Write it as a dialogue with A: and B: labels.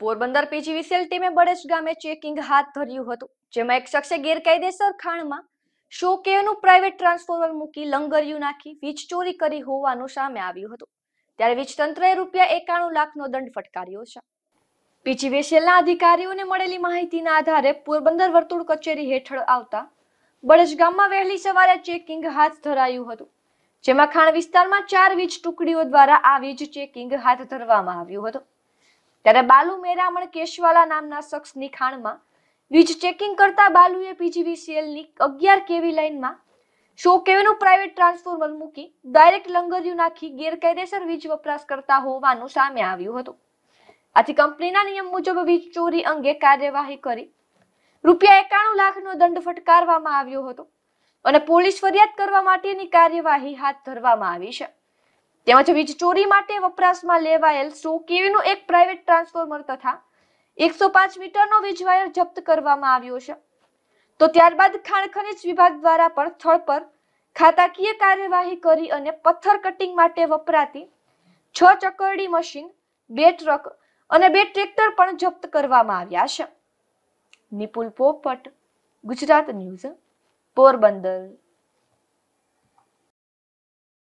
A: Porbandar PGVCL ટીમે બળેજ ગામે checking હાથ ધર્યું હતું જેમાં એક શખ્સે ગેરકાયદેસર ખાણમાં શોકેનું પ્રાઇવેટ ટ્રાન્સફોર્મર મૂકી લંગરિયું નાખી વીજ ચોરી કરી હોવાનું સામે આવ્યું હતું ત્યારે વીજ તંત્રએ રૂપિયા એકાણું લાખનો દંડ ફટકાર્યો છે પીજીવીસીએલના અધિકારીઓને મળેલી માહિતીના આધારે પોરબંદર વર્તુળ કચેરી હેઠળ આવતા બળજ ગામમાં વહેલી સવારે ચેકિંગ હાથ ધરાયું હતું જેમાં ખાણ વિસ્તારમાં ચાર વીજ ટુકડીઓ દ્વારા આ વીજ ચેકિંગ હાથ ધરવામાં આવ્યું હતું ત્યારે બાલુ મેરામણ કેશવાલા નામના શખ્સ નિખાણમાં વીજ ચેકિંગ કરતા બાલુએ પીજીવીસીએલની અગિયાર કેવી લાઇનમાં સો કેવીનું પ્રાઇવેટ ટ્રાન્સફોર્મર મૂકી ડાયરેક્ટ લંગરિયું નાખી ગેરકાયદેસર વીજ વપરાશ કરતા હોવાનું સામે આવ્યું હતું આથી કંપનીના નિયમ મુજબ વીજ ચોરી અંગે કાર્યવાહી કરી રૂપિયા એકાણું લાખનો દંડ ફટકારવામાં આવ્યો હતો અને પોલીસ ફરિયાદ કરવા માટેની કાર્યવાહી હાથ ધરવામાં આવી છે તેમજ વીજ ચોરી માટે વપરાશમાં લેવાયેલ સો કેવીનું એક પ્રાઇવેટ ટ્રાન્સફોર્મર તથા એકસો પાંચ મીટરનો વીજ વાયર જપ્ત કરવામાં આવ્યો છે તો ત્યારબાદ ખાણ ખનિજ વિભાગ દ્વારા પણ સ્થળ પર ખાતાકીય કાર્યવાહી કરી અને પથ્થર કટિંગ માટે વપરાતી છ ચકરડી મશીન બે ટ્રક અને બે ટ્રેક્ટર પણ જપ્ત કરવામાં આવ્યા છે નિપુલ પોપટ ગુજરાત ન્યૂઝ પોરબંદર